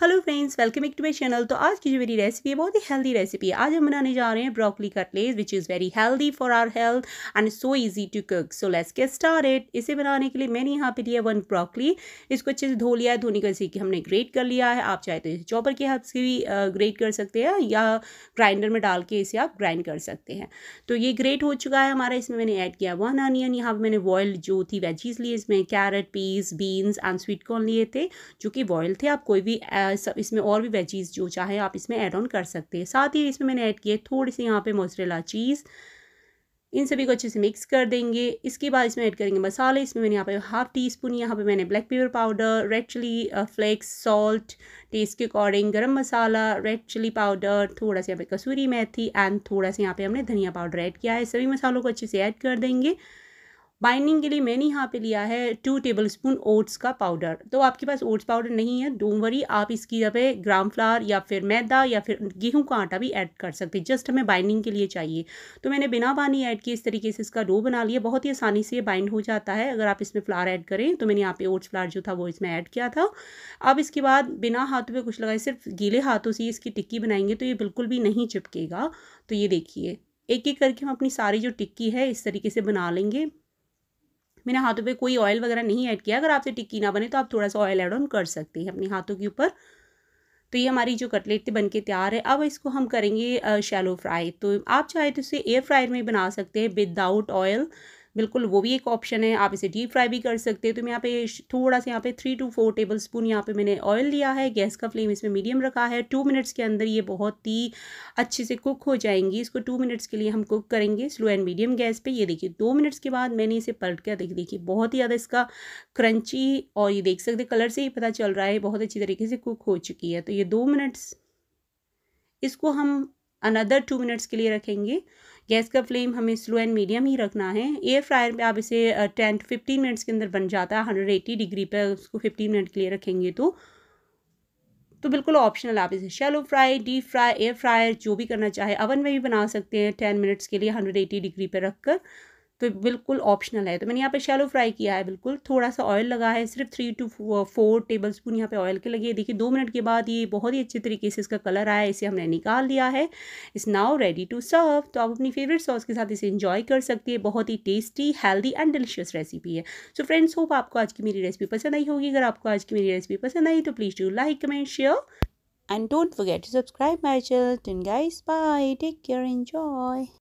hello friends welcome back to my channel तो आज की जो मेरी रेसिपी है बहुत ही हेल्दी रेसिपी है आज हम बनाने जा रहे हैं broccoli cutlets which is very healthy for our health and so easy to cook so let's get started इसे बनाने के लिए मैंने यहाँ पे लिया वन ब्रोकली इसको अच्छे से धो लिया है धोने का सीख हमने ग्रेट कर लिया है आप चाहे तो इसे चॉपर के हाथ से भी ग्रेट कर सकते हैं या ग्राइंडर में डाल के इसे आप ग्राइंड कर सकते हैं तो ये ग्रेट हो चुका है हमारा इसमें मैंने ऐड किया वन अनियन यहाँ पर मैंने बॉयल जो थी वेजीज लिए इसमें carrot peas beans and sweet corn लिए थे जो कि बॉयल थे आप कोई भी आ, सब इसमें और भी वेजीज़ जो चाहे आप इसमें ऐड ऑन कर सकते हैं साथ ही इसमें मैंने ऐड किए थोड़ी सी यहाँ पे मोजरेला चीज़ इन सभी को अच्छे से मिक्स कर देंगे इसके बाद इसमें ऐड करेंगे मसाले इसमें मैंने यहाँ पे हाफ़ टी स्पून यहाँ पे मैंने black pepper powder red chilli flakes salt taste के according garam masala red chilli powder थोड़ा सा यहाँ पर कसूरी मेथी एंड थोड़ा सा यहाँ पर हमने धनिया पाउडर ऐड किया है सभी मसालों को अच्छे से ऐड कर देंगे बाइंडिंग के लिए मैंने यहाँ पे लिया है टू टेबल स्पून ओट्स का पाउडर तो आपके पास ओट्स पाउडर नहीं है डोंट वरी आप इसकी जगह ग्राम फ्लावर या फिर मैदा या फिर गेहूं का आटा भी ऐड कर सकते हैं जस्ट हमें बाइंडिंग के लिए चाहिए तो मैंने बिना पानी ऐड किए इस तरीके से इसका डो बना लिया बहुत ही आसानी से बाइंड हो जाता है अगर आप इसमें फ्लावर ऐड करें तो मैंने यहाँ पे ओट्स फ्लावर जो था वो इसमें ऐड किया था अब इसके बाद बिना हाथों पर कुछ लगाए सिर्फ गीले हाथों से इसकी टिक्की बनाएंगे तो ये बिल्कुल भी नहीं चिपकेगा तो ये देखिए एक एक करके हम अपनी सारी जो टिक्की है इस तरीके से बना लेंगे मैंने हाथों पे कोई ऑयल वगैरह नहीं ऐड किया अगर आपसे टिक्की ना बने तो आप थोड़ा सा ऑयल ऐड ऑन कर सकते हैं अपने हाथों के ऊपर तो ये हमारी जो कटलेट बन के तैयार है अब इसको हम करेंगे शैलो फ्राई तो आप चाहे तो इसे एयर फ्रायर में बना सकते हैं विदाउट ऑयल बिल्कुल वो भी एक ऑप्शन है आप इसे डीप फ्राई भी कर सकते हैं तो मैं यहाँ पे थोड़ा सा यहाँ पे three two four tablespoon यहाँ पे मैंने ऑयल लिया है गैस का फ्लेम इसमें मीडियम रखा है टू मिनट्स के अंदर ये बहुत ही अच्छे से कुक हो जाएंगी इसको टू मिनट्स के लिए हम कुक करेंगे स्लो एंड मीडियम गैस पर ये देखिए दो मिनट्स के बाद मैंने इसे पलट कर देखिए देखिए बहुत ही ज़्यादा इसका क्रंची और ये देख सकते कलर से ही पता चल रहा है बहुत अच्छी तरीके से कुक हो चुकी है तो ये दो मिनट्स इसको हम अनदर टू मिनट्स के लिए रखेंगे गैस का फ्लेम हमें स्लो एंड मीडियम ही रखना है एयर फ्रायर में आप इसे टेन टू फिफ्टीन मिनट्स के अंदर बन जाता है हंड्रेड एट्टी डिग्री पर उसको फिफ्टीन मिनट के लिए रखेंगे तो तो बिल्कुल ऑप्शनल आप इसे shallow fry deep fry air fryer जो भी करना चाहे अवन में भी बना सकते हैं टेन मिनट्स के लिए हंड्रेड एट्टी डिग्री पर रख कर तो बिल्कुल ऑप्शनल है तो मैंने यहाँ पे शैलो फ्राई किया है बिल्कुल थोड़ा सा ऑयल लगा है सिर्फ three two four tablespoon यहाँ पर ऑयल के लगे देखिए दो मिनट के बाद ये बहुत ही अच्छे तरीके से इसका कलर आया इसे हमने निकाल दिया है इस नाउ रेडी टू सर्व तो आप अपनी फेवरेट सॉस के साथ इसे इन्जॉय कर सकते हैं बहुत ही tasty healthy and delicious recipe है सो फ्रेंड्स होप आपको आज की मेरी रेसिपी पसंद आई होगी अगर आपको आज की मेरी रेसिपी पसंद आई तो please do like comment share and don't forget to subscribe my channel and guys bye take care enjoy